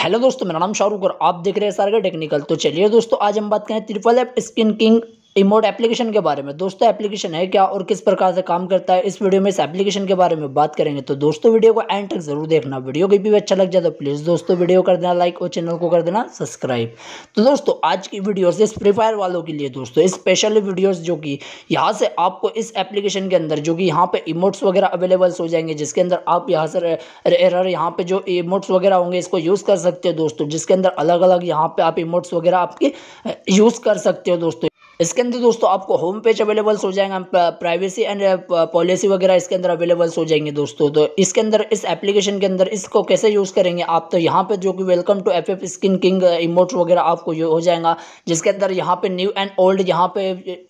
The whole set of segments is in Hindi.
हेलो दोस्तों मेरा नाम शाहरुख और आप देख रहे हैं सारे टेक्निकल तो चलिए दोस्तों आज हम बात करें triple app skin king remote application के बारे में दोस्तों एप्लीकेशन है क्या और किस प्रकार से काम करता है इस वीडियो में इस एप्लीकेशन के बारे में बात करेंगे तो दोस्तों वीडियो को एंड तक जरूर देखना वीडियो कहीं भी अच्छा लग जाए तो प्लीज़ दोस्तों वीडियो कर देना लाइक और चैनल को कर देना सब्सक्राइब तो दोस्तों आज की वीडियो इस फ्री फायर वालों के लिए दोस्तों स्पेशल वीडियोस जो कि यहाँ से आपको इस एप्लीकेशन के अंदर जो कि यहाँ पे इमोट्स वगैरह अवेलेबल्स हो जाएंगे जिसके अंदर आप यहाँ से एरर यहाँ पे जो इमोट्स वगैरह होंगे इसको यूज़ कर सकते हो दोस्तों जिसके अंदर अलग अलग यहाँ पे आप इमोट्स वगैरह आपके यूज़ कर सकते हो दोस्तों इसके अंदर दोस्तों आपको होम पेज अवेलेबल्स हो जाएगा प्राइवेसी एंड पॉलिसी वगैरह इसके अंदर अवेलेबल्स हो जाएंगे दोस्तों तो इसके अंदर इस एप्लीकेशन के अंदर इसको कैसे यूज़ करेंगे आप तो यहाँ पे जो कि welcome to F F skin king emote वगैरह आपको हो जाएगा जिसके अंदर यहाँ पे न्यू एंड ओल्ड यहाँ पे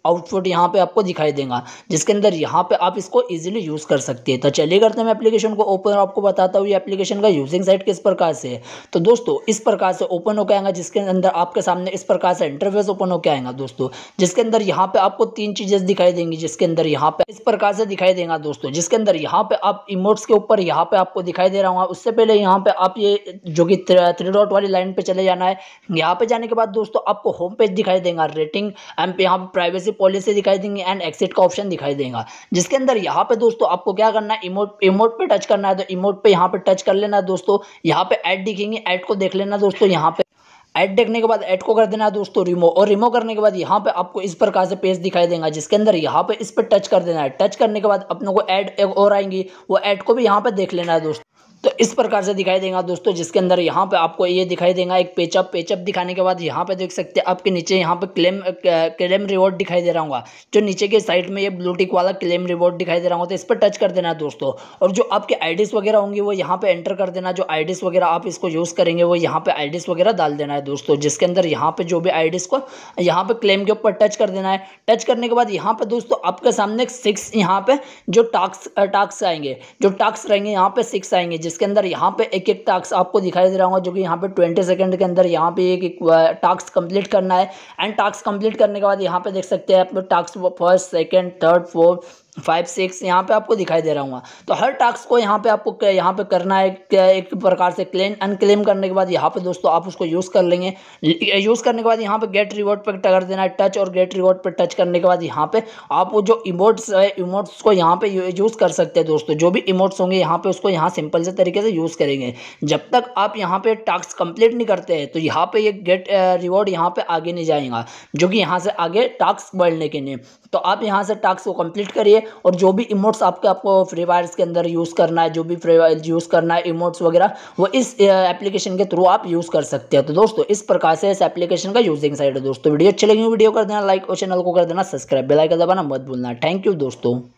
आउटफिट यहाँ पे आपको दिखाई देगा जिसके अंदर यहाँ पे आप इसको ईजिली यूज़ कर सकते हैं तो चलिए करते हैं एप्लीकेशन को ओपन आपको बताता हूँ ये एप्लीकेशन का यूजिंग साइट किस प्रकार से है तो दोस्तों इस प्रकार से ओपन होकर आएगा जिसके अंदर आपके सामने इस प्रकार से इंटरफेस ओपन होकर आएगा दोस्तों जिसके अंदर यहाँ पे आपको तीन चीजें दिखाई देंगी जिसके अंदर यहाँ पे इस प्रकार से दिखाई देगा दोस्तों जिसके अंदर यहाँ पे आप इमोट्स के ऊपर यहाँ पे आपको दिखाई दे रहा हूँ उससे पहले यहाँ पे आप ये जो कि थ्री डॉट वाली लाइन पे चले जाना है यहाँ पे जाने के बाद दोस्तों आपको होम पेज दिखाई देगा रेटिंग एम पे यहाँ पे प्राइवेसी पॉलिसी दिखाई देंगी एंड एक्सिट का ऑप्शन दिखाई देगा जिसके अंदर यहाँ पे दोस्तों आपको क्या करना है इमोट इमोट पे टच करना है तो इमोट पे यहाँ पे टच कर लेना दोस्तों यहाँ पे एड दिखेंगे एड को देख लेना दोस्तों यहाँ पे ऐड देखने के बाद ऐड को कर देना है दोस्तों रिमो और रिमो करने के बाद यहाँ पे आपको इस प्रकार से पेज दिखाई देगा जिसके अंदर यहाँ पे इस पर टच कर देना है टच करने के बाद अपने को ऐड और आएंगी वो ऐड को भी यहाँ पे देख लेना है दोस्तों तो इस प्रकार से दिखाई देगा दोस्तों जिसके अंदर यहाँ पे आपको ये दिखाई देगा एक पेचअप पेचअप दिखाने के बाद यहाँ पे देख सकते हैं आपके नीचे यहाँ पे क्लेम क्लेम रिवॉर्ड दिखाई दे रहा होगा जो नीचे के साइड में ये ब्लूटिक वाला क्लेम रिवॉर्ड दिखाई दे रहा होगा तो इस पर टच कर देना दोस्तों और जो आपके आई वगैरह होंगी वो यहाँ पे एंटर कर देना जो आई वगैरह आप इसको यूज़ करेंगे वो यहाँ पे आई वगैरह डाल देना है दोस्तों जिसके अंदर यहाँ पे जो भी आई को यहाँ पे क्लेम के ऊपर टच कर देना है टच करने के बाद यहाँ पे दोस्तों आपके सामने सिक्स यहाँ पे जो टास्क टास्क आएंगे जो टास्क रहेंगे यहाँ पे सिक्स आएंगे जिसके अंदर यहाँ पे एक एक टास्क आपको दिखाई दे रहा होगा जो कि यहाँ पे ट्वेंटी सेकंड के अंदर यहाँ पे एक एक टास्क कंप्लीट करना है एंड टास्क कंप्लीट करने के बाद यहाँ पे देख सकते हैं आप लोग task first second third fourth five six यहाँ पे आपको दिखाई दे रहा हूँ तो हर टास्क को यहाँ पे आपको यहाँ पे करना है एक प्रकार से क्लेम अनक्लेम करने के बाद यहाँ पे दोस्तों आप उसको यूज़ कर लेंगे यूज़ करने के बाद यहाँ पे गेट रिवॉर्ड पर टकर देना है टच और गेट रिवॉर्ड पर टच करने के बाद यहाँ पे आप वो जो इमोट्स है इमोट्स को यहाँ पर यूज़ कर सकते हैं दोस्तों जो भी इमोट्स होंगे यहाँ पर उसको यहाँ सिंपल से तरीके से यूज़ करेंगे जब तक आप यहाँ पर टास्क कम्प्लीट नहीं करते हैं तो यहाँ पर ये गेट रिवॉर्ड यहाँ पर आगे नहीं जाएगा जो कि यहाँ से आगे टास्क बढ़ने के लिए तो आप यहाँ से टास्क को कम्प्लीट करिए और जो भी इमोट्स आपके आपको फ्री फायर के अंदर यूज़ करना है जो भी फ्री यूज़ करना है इमोट्स वगैरह वो इस एप्लीकेशन के थ्रू आप यूज़ कर सकते हैं तो दोस्तों इस प्रकार से इस एप्लीकेशन का यूजिंग साइड है दोस्तों वीडियो अच्छी लगी वीडियो कर देना लाइक और चैनल को कर देना सब्सक्राइब बेलाइकन दबाना मत भूलना थैंक यू दोस्तों